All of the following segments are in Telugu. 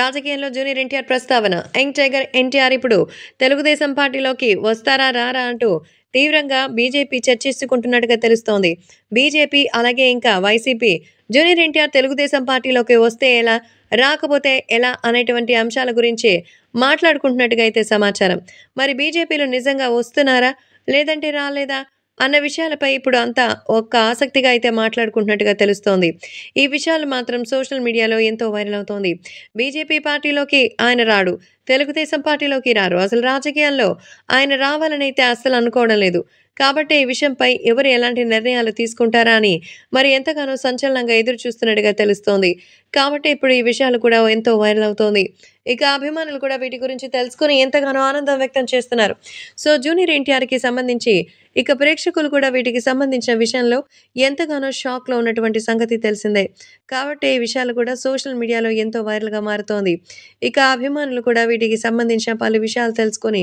రాజకీయంలో జూనియర్ ఎన్టీఆర్ ప్రస్తావన యంగ్ టైగర్ ఎన్టీఆర్ ఇప్పుడు తెలుగుదేశం పార్టీలోకి వస్తారా రారా అంటూ తీవ్రంగా బీజేపీ చర్చిస్తుకుంటున్నట్టుగా తెలుస్తోంది బీజేపీ అలాగే ఇంకా వైసీపీ జూనియర్ ఎన్టీఆర్ తెలుగుదేశం పార్టీలోకి వస్తే ఎలా రాకపోతే ఎలా అనేటువంటి అంశాల గురించి మాట్లాడుకుంటున్నట్టుగా అయితే సమాచారం మరి బీజేపీలో నిజంగా వస్తున్నారా లేదంటే రాలేదా అన్న విషయాలపై ఇప్పుడు అంతా ఒక్క ఆసక్తిగా అయితే మాట్లాడుకుంటున్నట్టుగా తెలుస్తోంది ఈ విషయాలు మాత్రం సోషల్ మీడియాలో ఎంతో వైరల్ అవుతోంది బీజేపీ పార్టీలోకి ఆయన రాడు తెలుగుదేశం పార్టీలోకి రారు అసలు రాజకీయాల్లో ఆయన రావాలని అయితే అస్సలు అనుకోవడం లేదు కాబట్టి ఈ విషయంపై ఎవరు ఎలాంటి నిర్ణయాలు తీసుకుంటారా అని మరి ఎంతగానో సంచలనంగా ఎదురు చూస్తున్నట్టుగా తెలుస్తోంది కాబట్టి ఇప్పుడు ఈ విషయాలు కూడా ఎంతో వైరల్ అవుతోంది ఇక అభిమానులు కూడా వీటి గురించి తెలుసుకుని ఎంతగానో ఆనందం వ్యక్తం చేస్తున్నారు సో జూనియర్ ఎన్టీఆర్కి సంబంధించి ఇక ప్రేక్షకులు కూడా వీటికి సంబంధించిన విషయంలో ఎంతగానో షాక్లో ఉన్నటువంటి సంగతి తెలిసిందే కాబట్టి ఈ విషయాలు కూడా సోషల్ మీడియాలో ఎంతో వైరల్గా మారుతోంది ఇక అభిమానులు కూడా వీటికి సంబంధించిన పలు విషయాలు తెలుసుకొని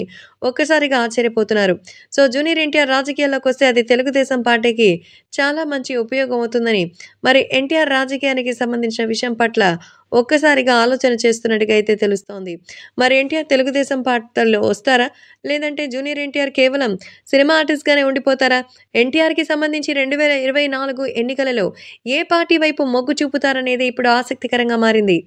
ఒక్కసారిగా ఆశ్చర్యపోతున్నారు సో జూనియర్ ఎన్టీఆర్ రాజకీయాల్లోకి వస్తే అది తెలుగుదేశం పార్టీకి చాలా మంచి ఉపయోగం అవుతుందని మరి ఎన్టీఆర్ రాజకీయానికి సంబంధించిన విషయం పట్ల ఒక్కసారిగా ఆలోచన చేస్తున్నట్టుగా అయితే తెలుస్తోంది మరి ఎన్టీఆర్ తెలుగుదేశం పార్టీలో వస్తారా లేదంటే జూనియర్ ఎన్టీఆర్ కేవలం సినిమా ఆర్టిస్ట్గానే ఉండిపోతారా ఎన్టీఆర్కి సంబంధించి రెండు వేల ఇరవై నాలుగు ఎన్నికలలో ఏ పార్టీ వైపు మొగ్గు చూపుతారనేది ఇప్పుడు ఆసక్తికరంగా మారింది